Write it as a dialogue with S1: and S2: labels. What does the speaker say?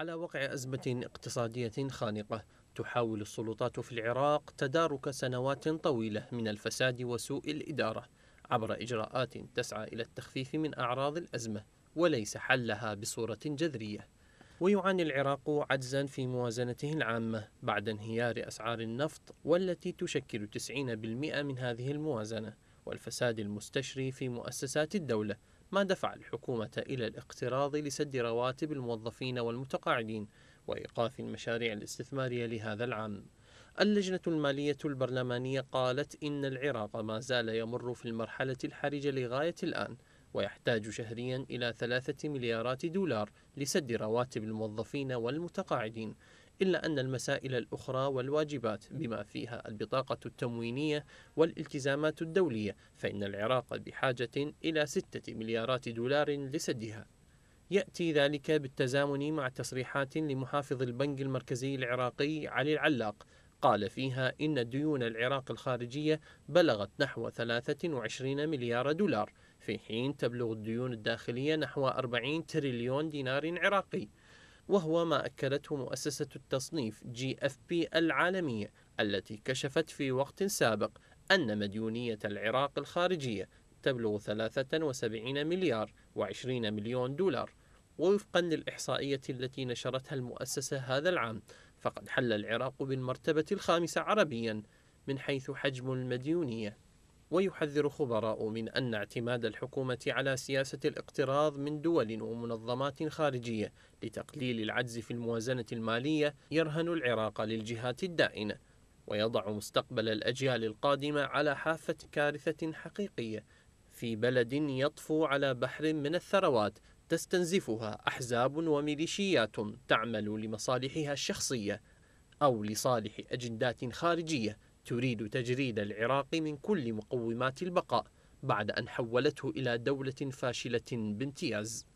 S1: على وقع أزمة اقتصادية خانقة تحاول السلطات في العراق تدارك سنوات طويلة من الفساد وسوء الإدارة عبر إجراءات تسعى إلى التخفيف من أعراض الأزمة وليس حلها بصورة جذرية ويعاني العراق عجزا في موازنته العامة بعد انهيار أسعار النفط والتي تشكل 90% من هذه الموازنة والفساد المستشري في مؤسسات الدولة ما دفع الحكومة إلى الاقتراض لسد رواتب الموظفين والمتقاعدين وإيقاف المشاريع الاستثمارية لهذا العام. اللجنة المالية البرلمانية قالت إن العراق ما زال يمر في المرحلة الحرجة لغاية الآن ويحتاج شهريا إلى ثلاثة مليارات دولار لسد رواتب الموظفين والمتقاعدين إلا أن المسائل الأخرى والواجبات بما فيها البطاقة التموينية والالتزامات الدولية فإن العراق بحاجة إلى ستة مليارات دولار لسدها يأتي ذلك بالتزامن مع تصريحات لمحافظ البنك المركزي العراقي علي العلاق قال فيها إن ديون العراق الخارجية بلغت نحو 23 مليار دولار في حين تبلغ الديون الداخلية نحو 40 تريليون دينار عراقي وهو ما أكدته مؤسسة التصنيف جي اف بي العالمية التي كشفت في وقت سابق أن مديونية العراق الخارجية تبلغ 73 مليار و20 مليون دولار ووفقا للإحصائية التي نشرتها المؤسسة هذا العام فقد حل العراق بالمرتبة الخامسة عربيا من حيث حجم المديونية ويحذر خبراء من أن اعتماد الحكومة على سياسة الاقتراض من دول ومنظمات خارجية لتقليل العجز في الموازنة المالية يرهن العراق للجهات الدائنة ويضع مستقبل الأجيال القادمة على حافة كارثة حقيقية في بلد يطفو على بحر من الثروات تستنزفها أحزاب وميليشيات تعمل لمصالحها الشخصية أو لصالح أجندات خارجية تريد تجريد العراق من كل مقومات البقاء بعد أن حولته إلى دولة فاشلة بامتياز